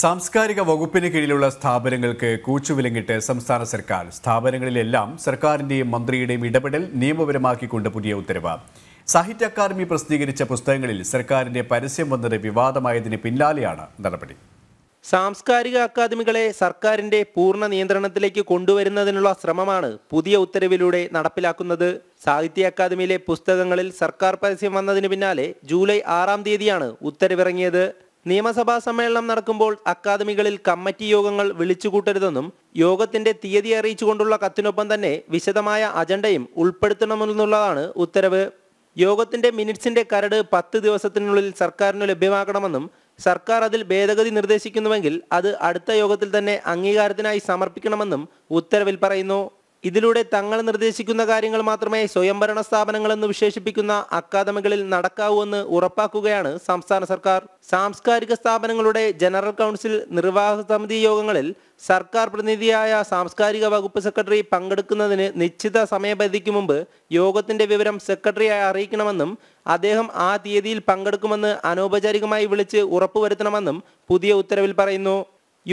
സാംസ്കാരിക വകുപ്പിന് കീഴിലുള്ള സ്ഥാപനങ്ങൾക്ക് കൂച്ചുവിലങ്ങിട്ട് സംസ്ഥാന സർക്കാർ സ്ഥാപനങ്ങളിലെല്ലാം സർക്കാരിന്റെയും മന്ത്രിയുടെയും ഇടപെടൽ നിയമപരമാക്കിക്കൊണ്ട് പുതിയ ഉത്തരവ് സാഹിത്യ അക്കാദമി പ്രസിദ്ധീകരിച്ച പുസ്തകങ്ങളിൽ സർക്കാരിന്റെ പരസ്യം വന്നത് വിവാദമായതിന് പിന്നാലെയാണ് നടപടി സാംസ്കാരിക അക്കാദമികളെ സർക്കാരിന്റെ പൂർണ്ണ നിയന്ത്രണത്തിലേക്ക് കൊണ്ടുവരുന്നതിനുള്ള ശ്രമമാണ് പുതിയ ഉത്തരവിലൂടെ നടപ്പിലാക്കുന്നത് സാഹിത്യ അക്കാദമിയിലെ പുസ്തകങ്ങളിൽ സർക്കാർ പരസ്യം വന്നതിന് പിന്നാലെ ജൂലൈ ആറാം തീയതിയാണ് ഉത്തരവിറങ്ങിയത് നിയമസഭാ സമ്മേളനം നടക്കുമ്പോൾ അക്കാദമികളിൽ കമ്മിറ്റി യോഗങ്ങൾ വിളിച്ചുകൂട്ടരുതെന്നും യോഗത്തിന്റെ തീയതി അറിയിച്ചുകൊണ്ടുള്ള കത്തിനൊപ്പം തന്നെ വിശദമായ അജണ്ടയും ഉൾപ്പെടുത്തണമെന്നുള്ളതാണ് ഉത്തരവ് യോഗത്തിന്റെ മിനിറ്റ്സിന്റെ കരട് പത്ത് ദിവസത്തിനുള്ളിൽ സർക്കാരിന് ലഭ്യമാക്കണമെന്നും സർക്കാർ അതിൽ ഭേദഗതി നിർദ്ദേശിക്കുന്നുവെങ്കിൽ അത് അടുത്ത യോഗത്തിൽ തന്നെ അംഗീകാരത്തിനായി സമർപ്പിക്കണമെന്നും ഉത്തരവിൽ പറയുന്നു ഇതിലൂടെ തങ്ങൾ നിർദ്ദേശിക്കുന്ന കാര്യങ്ങൾ മാത്രമേ സ്വയംഭരണ സ്ഥാപനങ്ങളെന്ന് വിശേഷിപ്പിക്കുന്ന അക്കാദമികളിൽ നടക്കാവൂ എന്ന് ഉറപ്പാക്കുകയാണ് സംസ്ഥാന സർക്കാർ സാംസ്കാരിക സ്ഥാപനങ്ങളുടെ ജനറൽ കൗൺസിൽ നിർവാഹക സമിതി യോഗങ്ങളിൽ സർക്കാർ പ്രതിനിധിയായ സാംസ്കാരിക വകുപ്പ് സെക്രട്ടറി പങ്കെടുക്കുന്നതിന് നിശ്ചിത സമയപരിധിക്ക് മുമ്പ് യോഗത്തിന്റെ വിവരം സെക്രട്ടറിയായി അറിയിക്കണമെന്നും അദ്ദേഹം ആ തീയതിയിൽ പങ്കെടുക്കുമെന്ന് അനൗപചാരികമായി വിളിച്ച് ഉറപ്പുവരുത്തണമെന്നും പുതിയ ഉത്തരവിൽ പറയുന്നു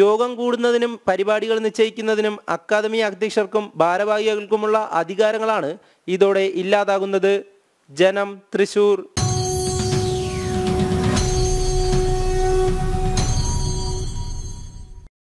യോഗം കൂടുന്നതിനും പരിപാടികൾ നിശ്ചയിക്കുന്നതിനും അക്കാദമി അധ്യക്ഷർക്കും ഭാരവാഹികൾക്കുമുള്ള അധികാരങ്ങളാണ് ഇതോടെ ഇല്ലാതാകുന്നത് ജനം തൃശൂർ